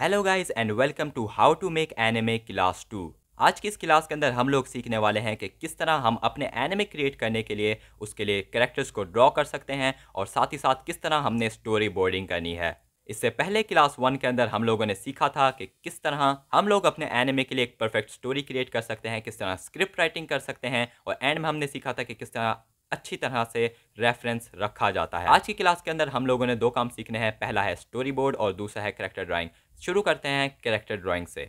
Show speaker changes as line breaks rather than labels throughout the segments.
hello guys and welcome to how to make anime class two आज की इस class के अंदर हम लोग सीखने वाले हैं कि किस तरह हम अपने एनिमे क्रिएट करने के लिए उसके लिए करेक्टर्स को ड्रॉ कर सकते हैं और साथ ही साथ किस तरह हमने स्टोरी बोर्डिंग करनी है इससे पहले क्लास वन के अंदर हम लोगों ने सीखा था कि किस तरह हम लोग अपने एनिमे के लिए एक परफेक्ट स्टोरी क्रिएट कर सकते हैं किस तरह स्क्रिप्ट राइटिंग कर सकते हैं और एंड में हमने सीखा था कि किस तरह अच्छी तरह से रेफरेंस रखा जाता है आज की क्लास के अंदर हम लोगों ने दो काम सीखने हैं पहला है स्टोरी बोर्ड और दूसरा है करेक्टर ड्राइंग शुरू करते हैं कैरेक्टर ड्राइंग से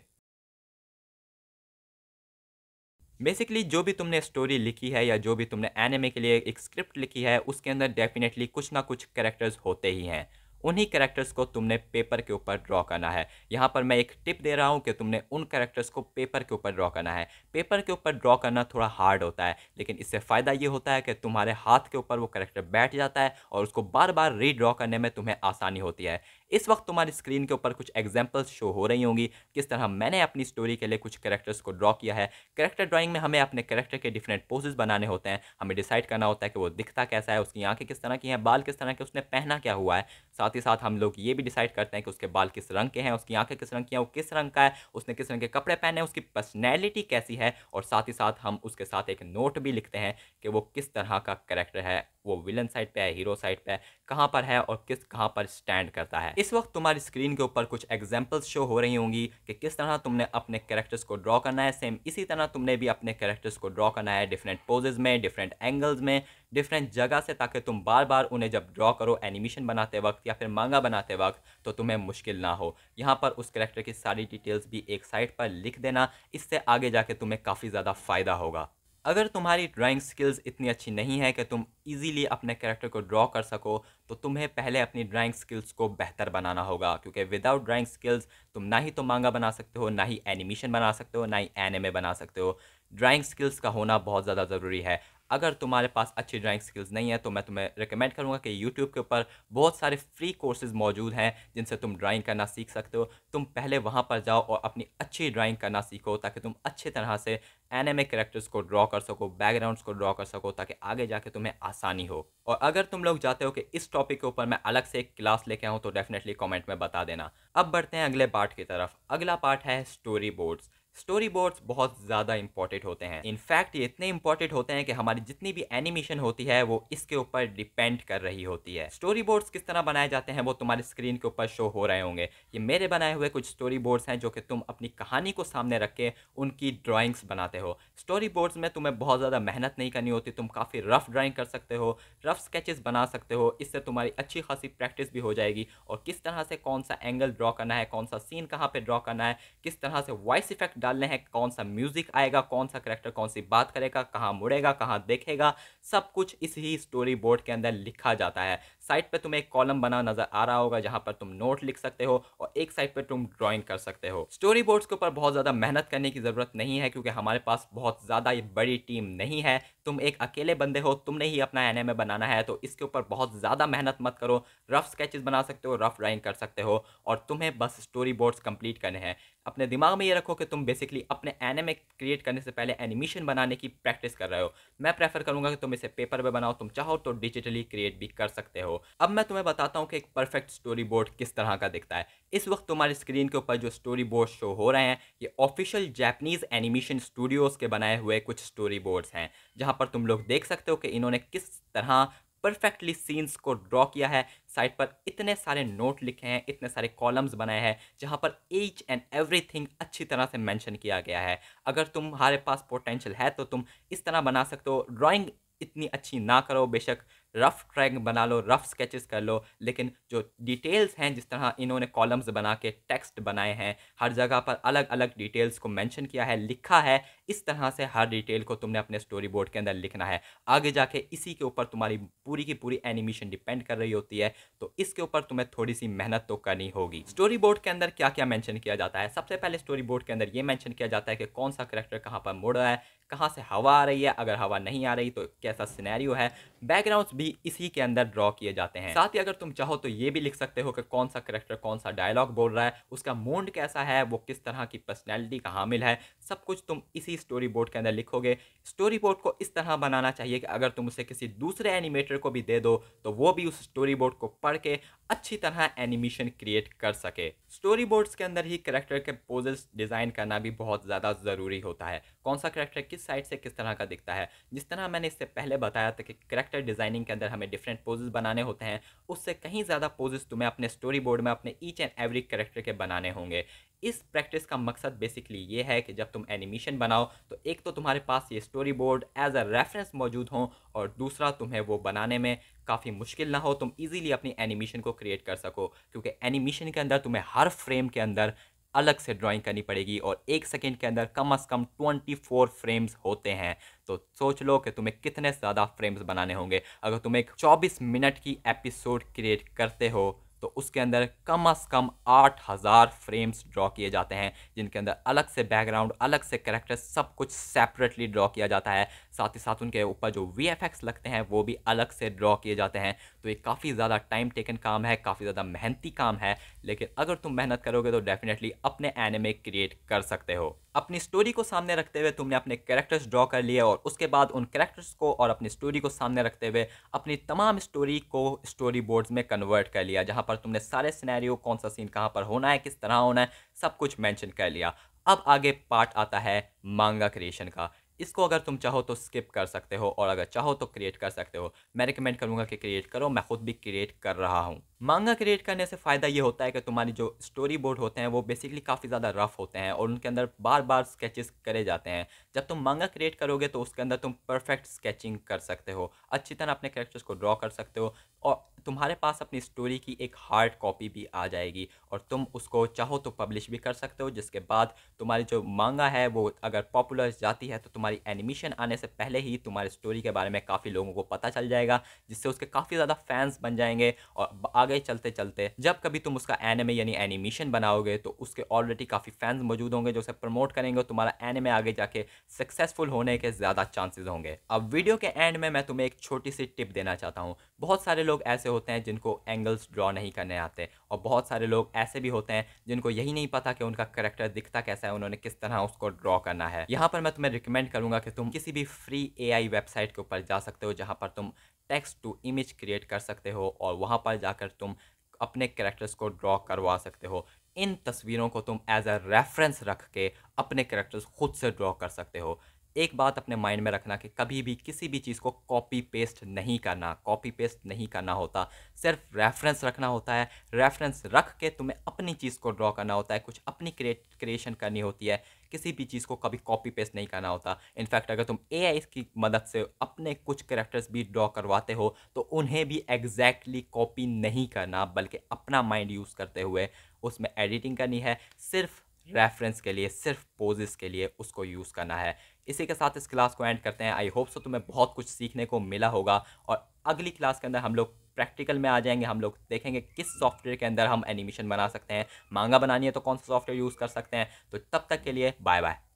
बेसिकली जो भी तुमने स्टोरी लिखी है या जो भी तुमने एनिमे के लिए एक स्क्रिप्ट लिखी है उसके अंदर डेफिनेटली कुछ ना कुछ कैरेक्टर्स होते ही हैं उन्हीं कैरेक्टर्स को तुमने पेपर के ऊपर ड्रॉ करना है यहाँ पर मैं एक टिप दे रहा हूँ कि तुमने उन कैरेक्टर्स को पेपर के ऊपर ड्रॉ करना है पेपर के ऊपर ड्रॉ करना थोड़ा हार्ड होता है लेकिन इससे फ़ायदा ये होता है कि तुम्हारे हाथ के ऊपर वो कैरेक्टर बैठ जाता है और उसको बार बार रीड्रॉ करने में तुम्हें आसानी होती है इस वक्त तुम्हारी स्क्रीन के ऊपर कुछ एग्जाम्पल्स शो हो रही होंगी किस तरह मैंने अपनी स्टोरी के लिए कुछ करेक्टर्स को ड्रॉ किया है करेक्टर ड्राइंग में हमें अपने करेक्टर के डिफरेंट पोजेज बनाने होते हैं हमें डिसाइड करना होता है कि वो दिखता कैसा है उसकी आंखें किस तरह की हैं बाल किस तरह के उसने पहना क्या हुआ है साथ ही साथ हम लोग ये भी डिसाइड करते हैं कि उसके बाल किस रंग के हैं उसकी आंखें किस रंग की हैं वो किस रंग का है उसने किस रंग के कपड़े पहने हैं उसकी पर्सनैलिटी कैसी है और साथ ही साथ हम उसके साथ एक नोट भी लिखते हैं कि वो किस तरह का करेक्टर है वो विलन साइड पे है हीरो साइड पे है कहाँ पर है और किस कहाँ पर स्टैंड करता है इस वक्त तुम्हारी स्क्रीन के ऊपर कुछ एग्जाम्पल्स शो हो रही होंगी कि किस तरह तुमने अपने करेक्टर्स को ड्रॉ करना है सेम इसी तरह तुमने भी अपने करेक्टर्स को ड्रॉ करना है डिफरेंट पोजेज में डिफरेंट एंगल्स में डिफरेंट जगह से ताकि तुम बार बार उन्हें जब ड्रॉ करो एनिमेशन बनाते वक्त या फिर मांगा बनाते वक्त तो तुम्हें मुश्किल ना हो यहाँ पर उस करेक्टर की सारी डिटेल्स भी एक साइड पर लिख देना इससे आगे जाके तुम्हें काफ़ी ज़्यादा फ़ायदा होगा अगर तुम्हारी ड्राइंग स्किल्स इतनी अच्छी नहीं है कि तुम इजीली अपने कैरेक्टर को ड्रॉ कर सको तो तुम्हें पहले अपनी ड्राइंग स्किल्स को बेहतर बनाना होगा क्योंकि विदाउट ड्राइंग स्किल्स तुम ना ही तो मांगा बना सकते हो ना ही एनिमेशन बना सकते हो ना ही एनिमे बना सकते हो ड्राइंग स्किल्स का होना बहुत ज़्यादा ज़रूरी है अगर तुम्हारे पास अच्छी ड्राइंग स्किल्स नहीं है तो मैं तुम्हें रिकमेंड करूँगा कि यूट्यूब के ऊपर बहुत सारे फ्री कोर्सेज मौजूद हैं जिनसे तुम ड्राइंग करना सीख सकते हो तुम पहले वहाँ पर जाओ और अपनी अच्छी ड्राइंग करना सीखो ताकि तुम अच्छे तरह से एनिमे करेक्टर्स को ड्रॉ कर सको बैकग्राउंड्स को ड्रॉ कर सको ताकि आगे जाके तुम्हें आसानी हो और अगर तुम लोग चाहते हो कि इस टॉपिक के ऊपर मैं अलग से एक क्लास लेके आऊँ तो डेफिनेटली कॉमेंट में बता देना अब बढ़ते हैं अगले पार्ट की तरफ अगला पार्ट है स्टोरी बोर्ड्स स्टोरी बोर्ड्स बहुत ज़्यादा इंपॉर्टेंट होते हैं इनफैक्ट ये इतने इंपॉर्टेंट होते हैं कि हमारी जितनी भी एनिमेशन होती है वो इसके ऊपर डिपेंड कर रही होती है स्टोरी बोर्ड्स किस तरह बनाए जाते हैं वो तुम्हारे स्क्रीन के ऊपर शो हो रहे होंगे ये मेरे बनाए हुए कुछ स्टोरी बोर्ड्स हैं जो कि तुम अपनी कहानी को सामने रख के उनकी ड्राॅइंग्स बनाते हो स्टोरी बोर्ड्स में तुम्हें बहुत ज़्यादा मेहनत नहीं करनी होती तुम काफ़ी रफ ड्राॅइंग कर सकते हो रफ स्केचेस बना सकते हो इससे तुम्हारी अच्छी खासी प्रैक्टिस भी हो जाएगी और किस तरह से कौन सा एंगल ड्रॉ करना है कौन सा सीन कहाँ पर ड्रॉ करना है किस तरह से वॉइस इफेक्ट डालने हैं कौन सा म्यूजिक आएगा कौन सा करेक्टर कौन सी बात करेगा कहाँ मुड़ेगा कहाँ देखेगा सब कुछ इस ही स्टोरी बोर्ड के अंदर लिखा जाता है साइड पर तुम्हें एक कॉलम बना नजर आ रहा होगा जहाँ पर तुम नोट लिख सकते हो और एक साइड पर तुम ड्राइंग कर सकते हो स्टोरी बोर्ड्स के ऊपर बहुत ज़्यादा मेहनत करने की ज़रूरत नहीं है क्योंकि हमारे पास बहुत ज़्यादा बड़ी टीम नहीं है तुम एक अकेले बंदे हो तुमने ही अपना एन बनाना है तो इसके ऊपर बहुत ज़्यादा मेहनत मत करो रफ स्केचेस बना सकते हो रफ ड्राइंग कर सकते हो और तुम्हें बस स्टोरी बोर्ड्स कंप्लीट करने हैं अपने दिमाग में ये रखो कि तुम बेसिकली अपने एनिमे क्रिएट करने से पहले एनिमेशन बनाने की प्रैक्टिस कर रहे हो मैं प्रेफर करूँगा कि तुम इसे पेपर पे बनाओ तुम चाहो तो डिजिटली क्रिएट भी कर सकते हो अब मैं तुम्हें बताता हूँ कि एक परफेक्ट स्टोरी बोर्ड किस तरह का दिखता है इस वक्त तुम्हारी स्क्रीन के ऊपर जो स्टोरी बोर्ड शो हो रहे हैं ये ऑफिशियल जैपनीज़ एनिमेशन स्टूडियोज़ के बनाए हुए कुछ स्टोरी बोर्ड्स हैं जहाँ पर तुम लोग देख सकते हो कि इन्होंने किस तरह परफेक्टली सीन्स को ड्रॉ किया है साइड पर इतने सारे नोट लिखे हैं इतने सारे कॉलम्स बनाए हैं जहाँ पर ईच एंड एवरीथिंग अच्छी तरह से मेंशन किया गया है अगर तुम्हारे पास पोटेंशियल है तो तुम इस तरह बना सकते हो ड्राइंग इतनी अच्छी ना करो बेशक रफ़ ट्रैक बना लो रफ़ स्केचेस कर लो लेकिन जो डिटेल्स हैं जिस तरह इन्होंने कॉलम्स बना के टेक्स्ट बनाए हैं हर जगह पर अलग अलग डिटेल्स को मेंशन किया है लिखा है इस तरह से हर डिटेल को तुमने अपने स्टोरी बोर्ड के अंदर लिखना है आगे जाके इसी के ऊपर तुम्हारी पूरी की पूरी एनिमेशन डिपेंड कर रही होती है तो इसके ऊपर तुम्हें थोड़ी सी मेहनत तो करनी होगी स्टोरी बोर्ड के अंदर क्या क्या मैंशन किया जाता है सबसे पहले स्टोरी बोर्ड के अंदर ये मैंशन किया जाता है कि कौन सा करेक्टर कहाँ पर मुड़ रहा है कहाँ से हवा आ रही है अगर हवा नहीं आ रही तो कैसा सिनेरियो है बैकग्राउंड्स भी इसी के अंदर ड्रॉ किए जाते हैं साथ ही अगर तुम चाहो तो ये भी लिख सकते हो कि कौन सा करेक्टर कौन सा डायलॉग बोल रहा है उसका मूड कैसा है वो किस तरह की पर्सनैलिटी का हामिल है सब कुछ तुम इसी स्टोरी बोर्ड के अंदर लिखोगे स्टोरी बोर्ड को इस तरह बनाना चाहिए कि अगर तुम उसे किसी दूसरे एनिमेटर को भी दे दो तो वो भी उस स्टोरी बोर्ड को पढ़ के अच्छी तरह एनिमेशन क्रिएट कर सके स्टोरी बोर्ड्स के अंदर ही करेक्टर के पोजेस डिज़ाइन करना भी बहुत ज़्यादा ज़रूरी होता है कौन सा करेक्टर किस किस साइड से किस तरह का दिखता है जिस तरह मैंने इससे पहले बताया था कि करेक्टर डिज़ाइनिंग के अंदर हमें डिफरेंट पोजेज बनाने होते हैं उससे कहीं ज़्यादा पोजेज तुम्हें अपने स्टोरी बोर्ड में अपने ईच एंड एवरी करेक्टर के बनाने होंगे इस प्रैक्टिस का मकसद बेसिकली ये है कि जब तुम एनिमेशन बनाओ तो एक तो तुम्हारे पास ये story board as a reference मौजूद हो और दूसरा तुम्हें वो बनाने में काफ़ी मुश्किल ना हो तुम इजीली अपनी एनिमेशन को क्रिएट कर सको क्योंकि एनिमेशन के अंदर तुम्हें हर फ्रेम के अंदर अलग से ड्राइंग करनी पड़ेगी और एक सेकेंड के अंदर कम अज़ कम ट्वेंटी फोर फ्रेम्स होते हैं तो सोच लो कि तुम्हें कितने ज़्यादा फ्रेम्स बनाने होंगे अगर तुम एक चौबीस मिनट की एपिसोड क्रिएट करते हो तो उसके अंदर कम अज़ कम आठ हज़ार फ्रेम्स ड्रॉ किए जाते हैं जिनके अंदर अलग से बैकग्राउंड अलग से करेक्टर सब कुछ सेपरेटली ड्रॉ किया जाता है साथ ही साथ उनके ऊपर जो वी लगते हैं वो भी अलग से ड्रॉ किए जाते हैं तो ये काफ़ी ज़्यादा टाइम टेकन काम है काफ़ी ज़्यादा मेहनती काम है लेकिन अगर तुम मेहनत करोगे तो डेफिनेटली अपने एनिमे क्रिएट कर सकते हो अपनी स्टोरी को सामने रखते हुए तुमने अपने कैरेक्टर्स ड्रॉ कर लिए और उसके बाद उन कैरेक्टर्स को और अपनी स्टोरी को सामने रखते हुए अपनी तमाम स्टोरी को स्टोरी बोर्ड्स में कन्वर्ट कर लिया जहाँ पर तुमने सारे सिनेरियो कौन सा सीन कहाँ पर होना है किस तरह होना है सब कुछ मेंशन कर लिया अब आगे पार्ट आता है मांगा क्रिएशन का इसको अगर तुम चाहो तो स्किप कर सकते हो और अगर चाहो तो क्रिएट कर सकते हो मैं रिकमेंड करूँगा कि क्रिएट करो मैं खुद भी क्रिएट कर रहा हूँ मांगा क्रिएट करने से फ़ायदा ये होता है कि तुम्हारी जो स्टोरी बोर्ड होते हैं वो बेसिकली काफ़ी ज़्यादा रफ होते हैं और उनके अंदर बार बार स्केचेस करे जाते हैं जब तुम मांगा क्रिएट करोगे तो उसके अंदर तुम परफेक्ट स्केचिंग कर सकते हो अच्छी तरह अपने करेक्टर्स को ड्रॉ कर सकते हो और तुम्हारे पास अपनी स्टोरी की एक हार्ड कॉपी भी आ जाएगी और तुम उसको चाहो तो पब्लिश भी कर सकते हो जिसके बाद तुम्हारी जो मांगा है वो अगर पॉपुलर जाती है तो तुम्हारी एनिमेशन आने से पहले ही तुम्हारी स्टोरी के बारे में काफ़ी लोगों को पता चल जाएगा जिससे उसके काफ़ी ज़्यादा फैंस बन जाएंगे और आगे चलते चलते जब कभी तुम उसका एनिमे यानी एनिमेशन बनाओगे तो उसके ऑलरेडी काफ़ी फैंस मौजूद होंगे जो उसे प्रमोट करेंगे तुम्हारा एनिमे आगे जाके सक्सेसफुल होने के ज़्यादा चांसेस होंगे अब वीडियो के एंड में मैं तुम्हें एक छोटी सी टिप देना चाहता हूँ बहुत सारे लोग ऐसे होते हैं जिनको एंगल्स ड्रॉ नहीं करने आते और बहुत सारे लोग ऐसे भी होते हैं जिनको यही नहीं पता कि उनका करेक्टर दिखता कैसा है उन्होंने किस तरह उसको ड्रॉ करना है यहाँ पर मैं तुम्हें रिकमेंड करूँगा कि तुम किसी भी फ्री ए वेबसाइट के ऊपर जा सकते हो जहाँ पर तुम टेक्स्ट टू इमेज क्रिएट कर सकते हो और वहाँ पर जाकर तुम अपने करेक्टर्स को ड्रॉ करवा सकते हो इन तस्वीरों को तुम एज अ रेफरेंस रख के अपने करेक्टर्स खुद से ड्रॉ कर सकते हो एक बात अपने माइंड में रखना कि कभी भी किसी भी चीज़ को कॉपी पेस्ट नहीं करना कॉपी पेस्ट नहीं करना होता सिर्फ रेफरेंस रखना होता है रेफरेंस रख के तुम्हें अपनी चीज़ को ड्रॉ करना होता है कुछ अपनी क्रिएट क्रिएशन करनी होती है किसी भी चीज़ को कभी कॉपी पेस्ट नहीं करना होता इनफैक्ट अगर तुम ए की मदद से अपने कुछ करेक्टर्स भी ड्रॉ करवाते हो तो उन्हें भी एग्जैक्टली कॉपी नहीं करना बल्कि अपना माइंड यूज़ करते हुए उसमें एडिटिंग करनी है सिर्फ रेफरेंस के लिए सिर्फ पोजेस के लिए उसको यूज़ करना है इसी के साथ इस क्लास को एंड करते हैं आई होप सो तुम्हें बहुत कुछ सीखने को मिला होगा और अगली क्लास के अंदर हम लोग प्रैक्टिकल में आ जाएंगे हम लोग देखेंगे किस सॉफ्टवेयर के अंदर हम एनिमेशन बना सकते हैं मांगा बनानी है तो कौन सा सॉफ्टवेयर यूज़ कर सकते हैं तो तब तक के लिए बाय बाय